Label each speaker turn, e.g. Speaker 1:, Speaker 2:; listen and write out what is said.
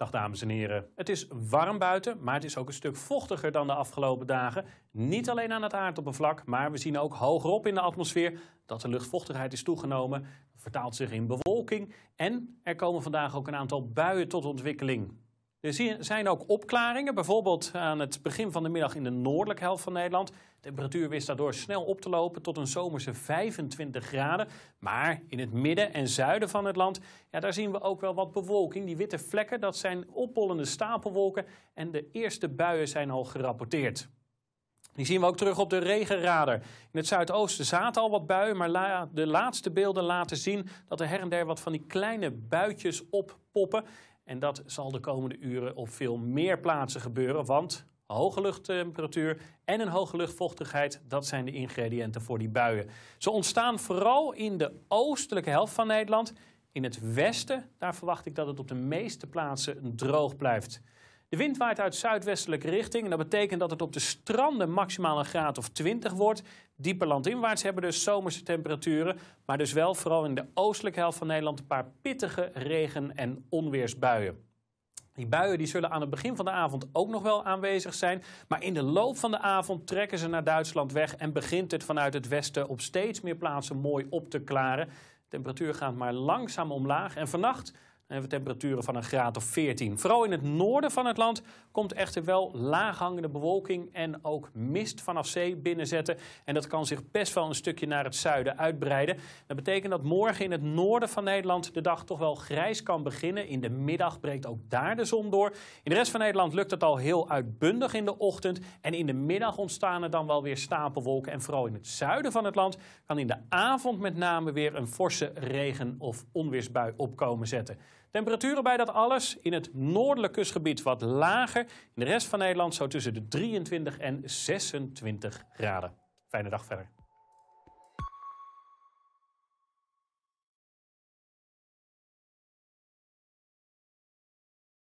Speaker 1: Dag dames en heren. Het is warm buiten, maar het is ook een stuk vochtiger dan de afgelopen dagen. Niet alleen aan het aardoppervlak, maar we zien ook hogerop in de atmosfeer dat de luchtvochtigheid is toegenomen. vertaalt zich in bewolking en er komen vandaag ook een aantal buien tot ontwikkeling. Er zijn ook opklaringen, bijvoorbeeld aan het begin van de middag in de noordelijke helft van Nederland. De temperatuur wist daardoor snel op te lopen tot een zomerse 25 graden. Maar in het midden en zuiden van het land, ja, daar zien we ook wel wat bewolking. Die witte vlekken, dat zijn opbollende stapelwolken en de eerste buien zijn al gerapporteerd. Die zien we ook terug op de regenradar. In het zuidoosten zaten al wat buien, maar de laatste beelden laten zien dat er her en der wat van die kleine buitjes oppoppen. En dat zal de komende uren op veel meer plaatsen gebeuren, want hoge luchttemperatuur en een hoge luchtvochtigheid, dat zijn de ingrediënten voor die buien. Ze ontstaan vooral in de oostelijke helft van Nederland. In het westen, daar verwacht ik dat het op de meeste plaatsen droog blijft. De wind waait uit zuidwestelijke richting en dat betekent dat het op de stranden maximaal een graad of 20 wordt. Dieper landinwaarts hebben dus zomerse temperaturen, maar dus wel vooral in de oostelijke helft van Nederland een paar pittige regen- en onweersbuien. Die buien die zullen aan het begin van de avond ook nog wel aanwezig zijn. Maar in de loop van de avond trekken ze naar Duitsland weg en begint het vanuit het westen op steeds meer plaatsen mooi op te klaren. De temperatuur gaat maar langzaam omlaag en vannacht Even temperaturen van een graad of 14. Vooral in het noorden van het land komt echter wel laaghangende bewolking en ook mist vanaf zee binnenzetten. En dat kan zich best wel een stukje naar het zuiden uitbreiden. Dat betekent dat morgen in het noorden van Nederland de dag toch wel grijs kan beginnen. In de middag breekt ook daar de zon door. In de rest van Nederland lukt het al heel uitbundig in de ochtend. En in de middag ontstaan er dan wel weer stapelwolken. En vooral in het zuiden van het land kan in de avond met name weer een forse regen- of onweersbui opkomen zetten. Temperaturen bij dat alles in het noordelijk kustgebied wat lager. In de rest van Nederland zo tussen de 23 en 26 graden. Fijne dag verder.